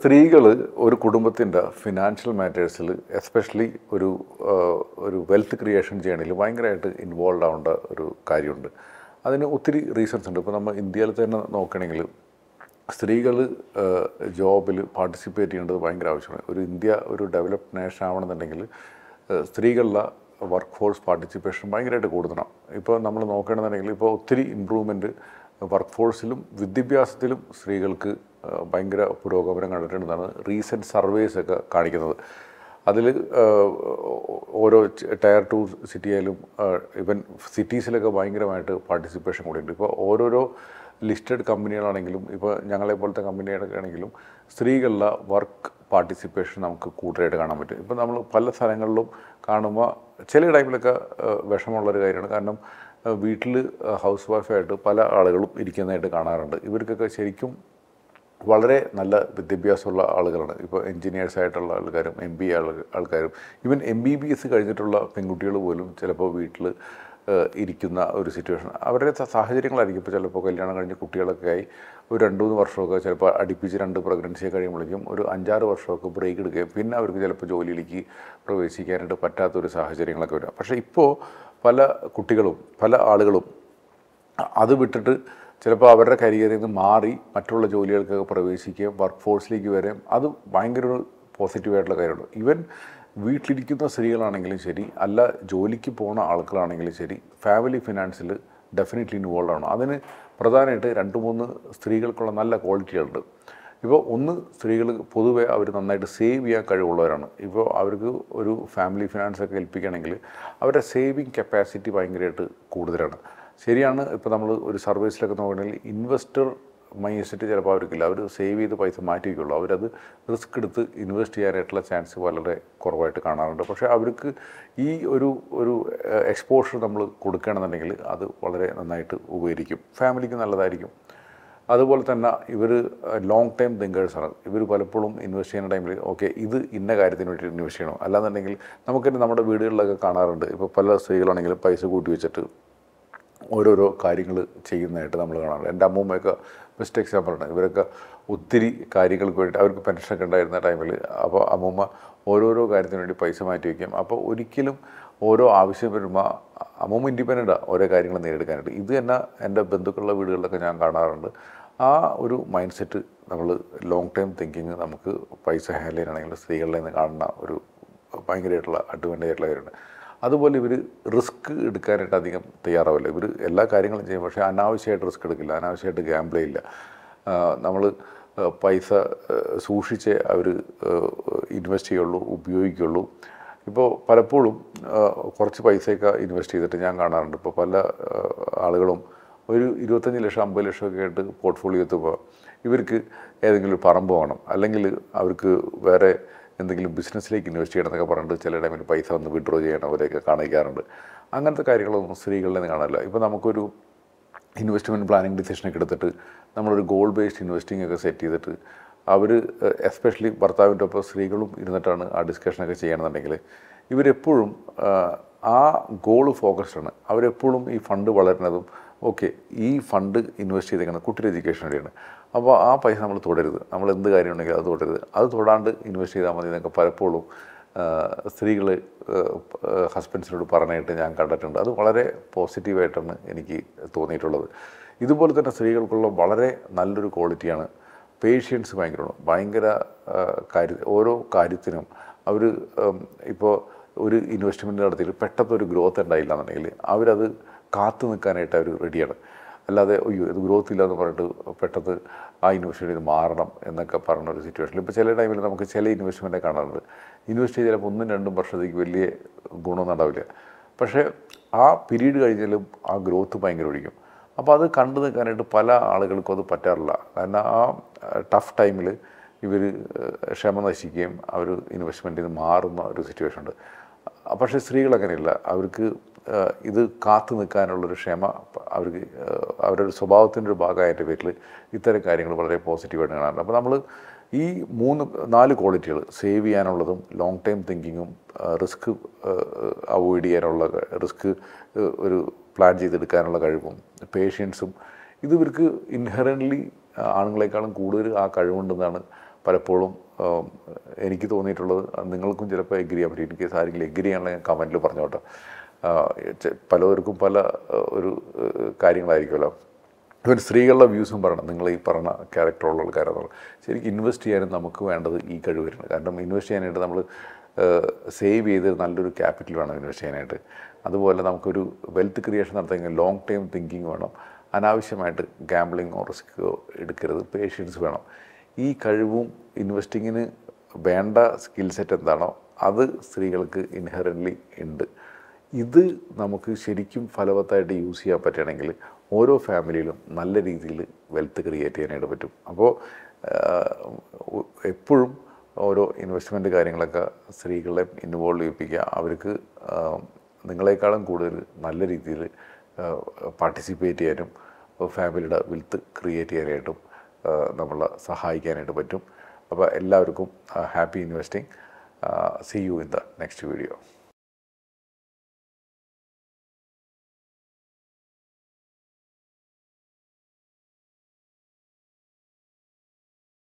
സ്ത്രീകൾ ഒരു കുടുംബത്തിൻ്റെ ഫിനാൻഷ്യൽ മാറ്റേഴ്സിൽ എസ്പെഷ്യലി ഒരു ഒരു വെൽത്ത് ക്രിയേഷൻ ചെയ്യണമെങ്കിൽ ഭയങ്കരമായിട്ട് ഇൻവോൾവ് ആവേണ്ട ഒരു കാര്യമുണ്ട് അതിന് ഒത്തിരി റീസൺസ് ഉണ്ട് ഇപ്പോൾ നമ്മൾ ഇന്ത്യയിൽ തന്നെ നോക്കണമെങ്കിൽ സ്ത്രീകൾ ജോബിൽ പാർട്ടിസിപ്പേറ്റ് ചെയ്യേണ്ടത് ഭയങ്കര ആവശ്യമാണ് ഒരു ഇന്ത്യ ഒരു ഡെവലപ്ഡ് നേഷൻ ആവണമെന്നുണ്ടെങ്കിൽ സ്ത്രീകളുടെ വർക്ക് ഫോഴ്സ് പാർട്ടിസിപ്പേഷൻ ഭയങ്കരമായിട്ട് കൂടുതലാണ് ഇപ്പോൾ നമ്മൾ നോക്കുകയാണെന്നുണ്ടെങ്കിൽ ഇപ്പോൾ ഒത്തിരി ഇമ്പ്രൂവ്മെൻറ്റ് വർക്ക് ഫോഴ്സിലും വിദ്യാഭ്യാസത്തിലും സ്ത്രീകൾക്ക് ഭയങ്കര പുരോഗമനം കണ്ടിട്ടുണ്ടെന്നാണ് റീസെൻറ്റ് സർവേസ് ഒക്കെ കാണിക്കുന്നത് അതിൽ ഓരോ ടയർ ടു സിറ്റി ആയാലും ഇവൻ സിറ്റീസിലൊക്കെ ഭയങ്കരമായിട്ട് പാർട്ടിസിപ്പേഷൻ കൂടിയുണ്ട് ഇപ്പോൾ ഓരോരോ ലിസ്റ്റഡ് കമ്പനികളാണെങ്കിലും ഇപ്പോൾ ഞങ്ങളെ പോലത്തെ ആണെങ്കിലും സ്ത്രീകളുടെ വർക്ക് പാർട്ടിസിപ്പേഷൻ നമുക്ക് കൂടുതലായിട്ട് കാണാൻ പറ്റും ഇപ്പോൾ നമ്മൾ പല സ്ഥലങ്ങളിലും കാണുമ്പോൾ ചില ടൈമിലൊക്കെ വിഷമമുള്ളൊരു കാര്യമാണ് കാരണം വീട്ടിൽ ഹൗസ് വൈഫായിട്ട് പല ആളുകളും ഇരിക്കുന്നതായിട്ട് കാണാറുണ്ട് ഇവർക്കൊക്കെ ശരിക്കും വളരെ നല്ല വിദ്യാഭ്യാസമുള്ള ആളുകളാണ് ഇപ്പോൾ എൻജിനീയേഴ്സ് ആയിട്ടുള്ള ആൾക്കാരും എം ബി ആൾക്കാരും even M B B S കഴിഞ്ഞിട്ടുള്ള പെൺകുട്ടികൾ പോലും ചിലപ്പോൾ വീട്ടിൽ ഇരിക്കുന്ന ഒരു സിറ്റുവേഷൻ അവരുടെ സാഹചര്യങ്ങളായിരിക്കും ഇപ്പോൾ ചിലപ്പോൾ കല്യാണം കഴിഞ്ഞ് കുട്ടികളൊക്കെ ആയി ഒരു രണ്ട് മൂന്ന് വർഷമൊക്കെ ചിലപ്പോൾ അടുപ്പിച്ച് രണ്ട് പ്രഗ്നൻസിയെ കഴിയുമ്പോഴേക്കും ഒരു അഞ്ചാറ് വർഷമൊക്കെ ബ്രേക്ക് എടുക്കുകയും പിന്നെ അവർക്ക് ചിലപ്പോൾ ജോലിയിലേക്ക് പ്രവേശിക്കാനായിട്ട് പറ്റാത്തൊരു സാഹചര്യങ്ങളൊക്കെ വരും പക്ഷേ ഇപ്പോൾ പല കുട്ടികളും പല ആളുകളും അത് വിട്ടിട്ട് ചിലപ്പോൾ അവരുടെ കരിയറിൽ നിന്ന് മാറി മറ്റുള്ള ജോലികൾക്കൊക്കെ പ്രവേശിക്കുകയും വർക്ക് ഫോഴ്സിലേക്ക് വരാം അത് ഭയങ്കര ഒരു പോസിറ്റീവായിട്ടുള്ള കാര്യമാണ് ഈവൻ വീട്ടിലിരിക്കുന്ന സ്ത്രീകളാണെങ്കിലും ശരി അല്ല ജോലിക്ക് പോകുന്ന ആളുകളാണെങ്കിലും ശരി ഫാമിലി ഫിനാൻസിൽ ഡെഫിനറ്റ്ലി ഇൻവോൾവ് ആണ് അതിന് പ്രധാനമായിട്ട് രണ്ട് മൂന്ന് സ്ത്രീകൾക്കുള്ള നല്ല ക്വാളിറ്റികളുണ്ട് ഇപ്പോൾ ഒന്ന് സ്ത്രീകൾ പൊതുവെ അവർ നന്നായിട്ട് സേവ് ചെയ്യാൻ കഴിവുള്ളവരാണ് ഇപ്പോൾ അവർക്ക് ഒരു ഫാമിലി ഫിനാൻസ് ഒക്കെ ഏൽപ്പിക്കുകയാണെങ്കിൽ അവരുടെ സേവിങ് കപ്പാസിറ്റി ഭയങ്കരമായിട്ട് കൂടുതലാണ് ശരിയാണ് ഇപ്പോൾ നമ്മൾ ഒരു സർവീസിലൊക്കെ നോക്കുകയാണെങ്കിൽ ഇൻവെസ്റ്റർ മൈൻഡ് സെറ്റ് ചിലപ്പോൾ അവർക്കില്ല അവർ സേവ് ചെയ്ത് പൈസ മാറ്റി വയ്ക്കുള്ളൂ അവരത് റിസ്ക് എടുത്ത് ഇൻവെസ്റ്റ് ചെയ്യാനായിട്ടുള്ള ചാൻസ് വളരെ കുറവായിട്ട് കാണാറുണ്ട് പക്ഷേ അവർക്ക് ഈ ഒരു ഒരു എക്സ്പോഷർ നമ്മൾ കൊടുക്കുകയാണെന്നുണ്ടെങ്കിൽ അത് വളരെ നന്നായിട്ട് ഉപകരിക്കും ഫാമിലിക്ക് നല്ലതായിരിക്കും അതുപോലെ തന്നെ ഇവർ ലോങ് ടൈം തിങ്കേഴ്സാണ് ഇവർ പലപ്പോഴും ഇൻവെസ്റ്റ് ചെയ്യുന്ന ടൈമിൽ ഓക്കെ ഇത് ഇന്ന കാര്യത്തിന് വേണ്ടി ഇൻവെസ്റ്റ് ചെയ്യണം അല്ലാന്നുണ്ടെങ്കിൽ നമുക്ക് തന്നെ നമ്മുടെ വീടുകളിലൊക്കെ കാണാറുണ്ട് ഇപ്പോൾ പല സ്ത്രീകളാണെങ്കിലും പൈസ കൂട്ടി വെച്ചിട്ട് ഓരോരോ കാര്യങ്ങൾ ചെയ്യുന്നതായിട്ട് നമ്മൾ കാണാറുണ്ട് എൻ്റെ അമ്മൂമ്മയൊക്കെ ബെസ്റ്റ് എക്സാമ്പിളാണ് ഇവരൊക്കെ ഒത്തിരി കാര്യങ്ങൾക്ക് വേണ്ടി അവർക്ക് പെൻഷനൊക്കെ ഉണ്ടായിരുന്ന ടൈമിൽ അപ്പോൾ അമ്മൂമ്മ ഓരോരോ കാര്യത്തിന് വേണ്ടി പൈസ മാറ്റി വയ്ക്കും അപ്പോൾ ഒരിക്കലും ഓരോ ആവശ്യം വരുമ്പോൾ അമ്മ ഇൻഡിപെൻഡൻ്റ് ഓരോ കാര്യങ്ങൾ നേടിയെടുക്കാനായിട്ട് ഇത് തന്നെ എൻ്റെ ബന്ധുക്കളുടെ വീടുകളിലൊക്കെ ഞാൻ കാണാറുണ്ട് ആ ഒരു മൈൻഡ് സെറ്റ് നമ്മൾ ലോങ് ടൈം തിങ്കിങ് നമുക്ക് പൈസ ഹാൻഡിൽ ചെയ്യാനാണെങ്കിൽ സ്ത്രീകളിൽ നിന്ന് കാണുന്ന ഒരു ഭയങ്കരമായിട്ടുള്ള അഡ്വാൻറ്റേജ് ആയിട്ടുള്ള കാര്യമാണ് അതുപോലെ ഇവർ റിസ്ക് എടുക്കാനായിട്ട് അധികം തയ്യാറാവില്ല ഇവർ എല്ലാ കാര്യങ്ങളും ചെയ്യും പക്ഷേ അനാവശ്യമായിട്ട് റിസ്ക് എടുക്കില്ല അനാവശ്യമായിട്ട് ഗ്യാംബിൾ ചെയ്യില്ല നമ്മൾ പൈസ സൂക്ഷിച്ച് അവർ ഇൻവെസ്റ്റ് ചെയ്യുള്ളൂ ഉപയോഗിക്കുള്ളൂ ഇപ്പോൾ പലപ്പോഴും കുറച്ച് പൈസയൊക്കെ ഇൻവെസ്റ്റ് ചെയ്തിട്ട് ഞാൻ കാണാറുണ്ട് ഇപ്പോൾ പല ആളുകളും ഒരു ഇരുപത്തഞ്ച് ലക്ഷം അമ്പത് ലക്ഷമൊക്കെ ആയിട്ട് പോർട്ട്ഫോളിയോ എത്തുമ്പോൾ ഇവർക്ക് ഏതെങ്കിലും പറമ്പ് വേണം അല്ലെങ്കിൽ അവർക്ക് വേറെ എന്തെങ്കിലും ബിസിനസ്സിലേക്ക് ഇൻവെസ്റ്റ് ചെയ്യണം എന്നൊക്കെ പറഞ്ഞിട്ട് ചില ടൈമിൽ പൈസ വന്ന് വിഡ്രോ ചെയ്യണവരെയൊക്കെ കാണിക്കാറുണ്ട് അങ്ങനത്തെ കാര്യങ്ങളൊന്നും സ്ത്രീകളിൽ നിന്ന് കാണില്ല ഇപ്പോൾ നമുക്കൊരു ഇൻവെസ്റ്റ്മെൻറ്റ് പ്ലാനിങ് ഡിസിഷനൊക്കെ എടുത്തിട്ട് നമ്മളൊരു ഗോൾഡ് ബേസ്ഡ് ഇൻവെസ്റ്റിംഗ് ഒക്കെ സെറ്റ് ചെയ്തിട്ട് അവർ എസ്പെഷ്യലി ഭർത്താവിൻ്റെ ഒപ്പം സ്ത്രീകളും ഇരുന്നിട്ടാണ് ആ ഡിസ്കഷനൊക്കെ ചെയ്യണമെന്നുണ്ടെങ്കിൽ ഇവരെപ്പോഴും ആ ഗോൾ ആണ് അവരെപ്പോഴും ഈ ഫണ്ട് വളരുന്നതും ഓക്കെ ഈ ഫണ്ട് ഇൻവെസ്റ്റ് ചെയ്തേക്കുന്നത് കുട്ടിയുടെ എഡ്യൂക്കേഷൻ വേണ്ടിയാണ് അപ്പോൾ ആ പൈസ നമ്മൾ തുടരുത് നമ്മൾ എന്ത് കാര്യം ഉണ്ടെങ്കിലും അത് തുടരുത് അത് തൊടാണ്ട് ഇൻവെസ്റ്റ് ചെയ്താൽ മതി എന്നൊക്കെ പലപ്പോഴും സ്ത്രീകൾ ഹസ്ബൻഡ്സിനോട് പറഞ്ഞിട്ട് ഞാൻ കണ്ടിട്ടുണ്ട് അത് വളരെ പോസിറ്റീവായിട്ടാണ് എനിക്ക് തോന്നിയിട്ടുള്ളത് ഇതുപോലെ തന്നെ സ്ത്രീകൾക്കുള്ള വളരെ നല്ലൊരു ക്വാളിറ്റിയാണ് പേഷ്യൻസ് ഭയങ്കരമാണ് ഭയങ്കര കാര്യ ഓരോ കാര്യത്തിനും അവർ ഇപ്പോൾ ഒരു ഇൻവെസ്റ്റ്മെൻറ്റ് നടത്തിയിട്ട് പെട്ടെന്ന് ഒരു ഗ്രോത്ത് ഉണ്ടായില്ല എന്നുണ്ടെങ്കിൽ അവരത് കാത്തു നിൽക്കാനായിട്ട് അവർ റെഡിയാണ് അല്ലാതെ അയ്യോ ഇത് ഗ്രോത്ത് ഇല്ല എന്ന് പറഞ്ഞിട്ട് പെട്ടെന്ന് ആ ഇൻവെസ്റ്റ്മെൻറ്റ് ഇത് മാറണം എന്നൊക്കെ പറഞ്ഞ ഒരു സിറ്റുവേഷനിൽ ഇപ്പോൾ ചില ടൈമിൽ നമുക്ക് ചില ഇൻവെസ്റ്റ്മെൻറ്റേ കാണാറുണ്ട് ഇൻവെസ്റ്റ് ചെയ്ത് ചിലപ്പോൾ ഒന്നും രണ്ടും വർഷത്തേക്ക് വലിയ ഗുണമൊന്നും ഉണ്ടാവില്ല പക്ഷേ ആ പീരീഡ് കഴിഞ്ഞാലും ആ ഗ്രോത്ത് ഭയങ്കര ഒഴിക്കും അപ്പോൾ അത് കണ്ടു നിൽക്കാനായിട്ട് പല ആളുകൾക്കും അത് പറ്റാറില്ല കാരണം ആ ടഫ് ടൈമിൽ ഇവർ ക്ഷമ നശിക്കുകയും അവർ ഇൻവെസ്റ്റ്മെൻറ്റിൽ നിന്ന് മാറുന്ന ഒരു സിറ്റുവേഷൻ ഉണ്ട് പക്ഷേ സ്ത്രീകളങ്ങനെയല്ല അവർക്ക് ഇത് കാത്തു നിൽക്കാനുള്ളൊരു ക്ഷമ അവർക്ക് അവരുടെ സ്വഭാവത്തിൻ്റെ ഒരു ഭാഗമായിട്ട് പേരിൽ ഇത്തരം കാര്യങ്ങൾ വളരെ പോസിറ്റീവായിട്ട് കാണാറുണ്ട് അപ്പോൾ നമ്മൾ ഈ മൂന്ന് നാല് ക്വാളിറ്റികൾ സേവ് ചെയ്യാനുള്ളതും ലോങ് ടൈം തിങ്കിങ്ങും റിസ്ക് അവോയ്ഡ് ചെയ്യാനുള്ള റിസ്ക് ഒരു പ്ലാൻ ചെയ്തെടുക്കാനുള്ള കഴിവും പേഷ്യൻസും ഇതിവർക്ക് ഇവർക്ക് ഇൻഹറൻ്റ്ലി ആണുങ്ങളെക്കാളും കൂടുതൽ ആ കഴിവുണ്ടെന്നാണ് പലപ്പോഴും എനിക്ക് തോന്നിയിട്ടുള്ളത് നിങ്ങൾക്കും ചിലപ്പോൾ എഗ്രി ചെയ്യാൻ പറ്റും എനിക്ക് കേസ് ആരെങ്കിലും എഗ്രി ചെയ്യാനുള്ള ഞാൻ കമൻറ്റിൽ പറഞ്ഞോട്ടെ പലവർക്കും പല ഒരു കാര്യങ്ങളായിരിക്കുമല്ലോ ഇവർ സ്ത്രീകളുടെ വ്യൂസും പറയണം നിങ്ങൾ ഈ പറഞ്ഞ ക്യാരക്ടറുള്ള ആൾക്കാരെന്ന് ശരിക്കും ഇൻവെസ്റ്റ് ചെയ്യാനും നമുക്ക് വേണ്ടത് ഈ കഴിവ് കാരണം ഇൻവെസ്റ്റ് ചെയ്യാനായിട്ട് നമ്മൾ സേവ് ചെയ്ത് നല്ലൊരു ക്യാപിറ്റൽ വേണം ഇൻവെസ്റ്റ് ചെയ്യാനായിട്ട് അതുപോലെ നമുക്കൊരു വെൽത്ത് ക്രിയേഷൻ നടത്തണമെങ്കിൽ ലോങ് ടൈം തിങ്കിങ് വേണം അനാവശ്യമായിട്ട് ഗാംബ്ലിങ്ങോ റിസ്ക്കോ എടുക്കരുത് പേഷ്യൻസ് വേണം ഈ കഴിവും ഇൻവെസ്റ്റിങ്ങിന് വേണ്ട സ്കിൽ സെറ്റ് എന്താണോ അത് സ്ത്രീകൾക്ക് ഇൻഹെറൻ്റ്ലി ഉണ്ട് ഇത് നമുക്ക് ശരിക്കും ഫലവത്തായിട്ട് യൂസ് ചെയ്യാൻ പറ്റുകയാണെങ്കിൽ ഓരോ ഫാമിലിയിലും നല്ല രീതിയിൽ വെൽത്ത് ക്രിയേറ്റ് ചെയ്യാനായിട്ട് പറ്റും അപ്പോൾ എപ്പോഴും ഓരോ ഇൻവെസ്റ്റ്മെൻറ്റ് കാര്യങ്ങളൊക്കെ സ്ത്രീകളെ ഇൻവോൾവ് ചെയ്യിപ്പിക്കുക അവർക്ക് നിങ്ങളെക്കാളും കൂടുതൽ നല്ല രീതിയിൽ പാർട്ടിസിപ്പേറ്റ് ചെയ്യാനും ഫാമിലിയുടെ വെൽത്ത് ക്രിയേറ്റ് ചെയ്യാനായിട്ടും നമ്മളെ സഹായിക്കാനായിട്ട് പറ്റും അപ്പോൾ എല്ലാവർക്കും happy investing see you in the next video